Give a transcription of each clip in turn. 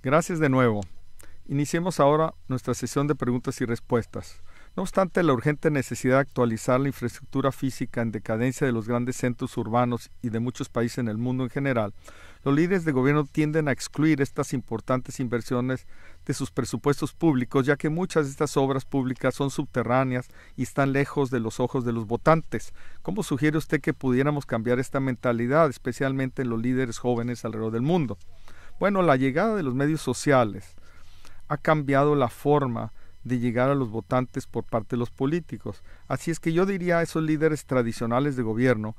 Gracias de nuevo. Iniciemos ahora nuestra sesión de preguntas y respuestas. No obstante la urgente necesidad de actualizar la infraestructura física en decadencia de los grandes centros urbanos y de muchos países en el mundo en general, los líderes de gobierno tienden a excluir estas importantes inversiones de sus presupuestos públicos, ya que muchas de estas obras públicas son subterráneas y están lejos de los ojos de los votantes. ¿Cómo sugiere usted que pudiéramos cambiar esta mentalidad, especialmente en los líderes jóvenes alrededor del mundo? Bueno, la llegada de los medios sociales ha cambiado la forma de llegar a los votantes por parte de los políticos. Así es que yo diría a esos líderes tradicionales de gobierno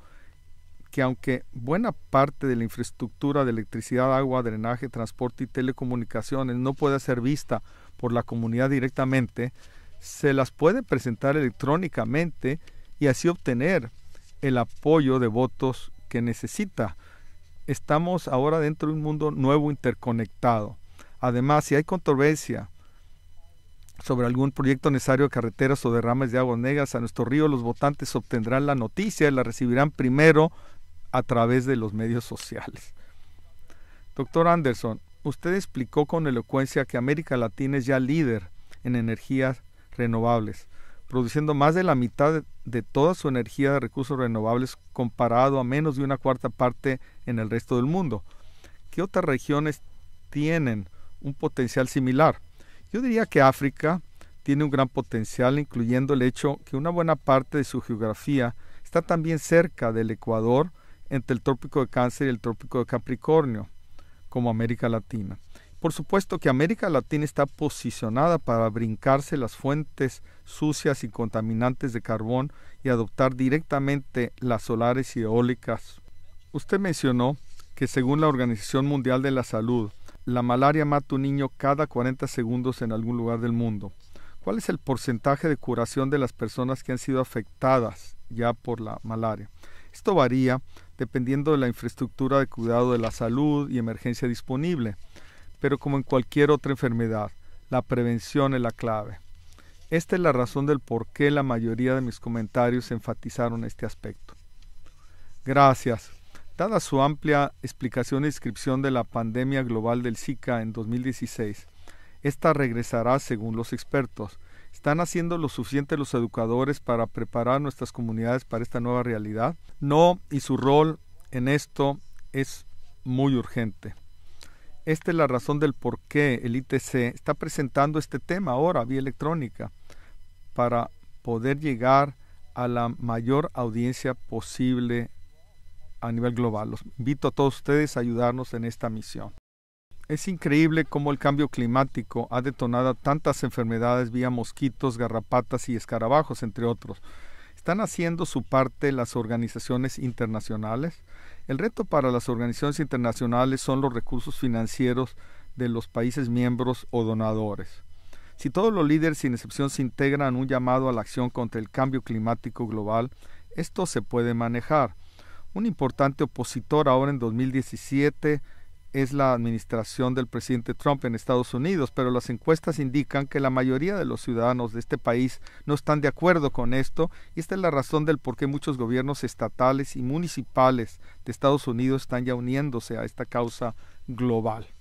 que aunque buena parte de la infraestructura de electricidad, agua, drenaje, transporte y telecomunicaciones no pueda ser vista por la comunidad directamente, se las puede presentar electrónicamente y así obtener el apoyo de votos que necesita estamos ahora dentro de un mundo nuevo interconectado. Además, si hay controversia sobre algún proyecto necesario de carreteras o derrames de aguas negras a nuestro río, los votantes obtendrán la noticia y la recibirán primero a través de los medios sociales. Doctor Anderson, usted explicó con elocuencia que América Latina es ya líder en energías renovables, produciendo más de la mitad de de toda su energía de recursos renovables comparado a menos de una cuarta parte en el resto del mundo. ¿Qué otras regiones tienen un potencial similar? Yo diría que África tiene un gran potencial, incluyendo el hecho que una buena parte de su geografía está también cerca del Ecuador, entre el trópico de Cáncer y el trópico de Capricornio, como América Latina. Por supuesto que América Latina está posicionada para brincarse las fuentes sucias y contaminantes de carbón y adoptar directamente las solares y eólicas. Usted mencionó que según la Organización Mundial de la Salud, la malaria mata a un niño cada 40 segundos en algún lugar del mundo. ¿Cuál es el porcentaje de curación de las personas que han sido afectadas ya por la malaria? Esto varía dependiendo de la infraestructura de cuidado de la salud y emergencia disponible. Pero como en cualquier otra enfermedad, la prevención es la clave. Esta es la razón del por qué la mayoría de mis comentarios enfatizaron este aspecto. Gracias. Dada su amplia explicación y descripción de la pandemia global del Zika en 2016, esta regresará según los expertos. ¿Están haciendo lo suficiente los educadores para preparar nuestras comunidades para esta nueva realidad? No, y su rol en esto es muy urgente. Esta es la razón del por qué el ITC está presentando este tema ahora, vía electrónica, para poder llegar a la mayor audiencia posible a nivel global. Los invito a todos ustedes a ayudarnos en esta misión. Es increíble cómo el cambio climático ha detonado tantas enfermedades vía mosquitos, garrapatas y escarabajos, entre otros. ¿Están haciendo su parte las organizaciones internacionales? El reto para las organizaciones internacionales son los recursos financieros de los países miembros o donadores. Si todos los líderes sin excepción se integran en un llamado a la acción contra el cambio climático global, esto se puede manejar. Un importante opositor ahora en 2017 es la administración del presidente Trump en Estados Unidos, pero las encuestas indican que la mayoría de los ciudadanos de este país no están de acuerdo con esto y esta es la razón del por qué muchos gobiernos estatales y municipales de Estados Unidos están ya uniéndose a esta causa global.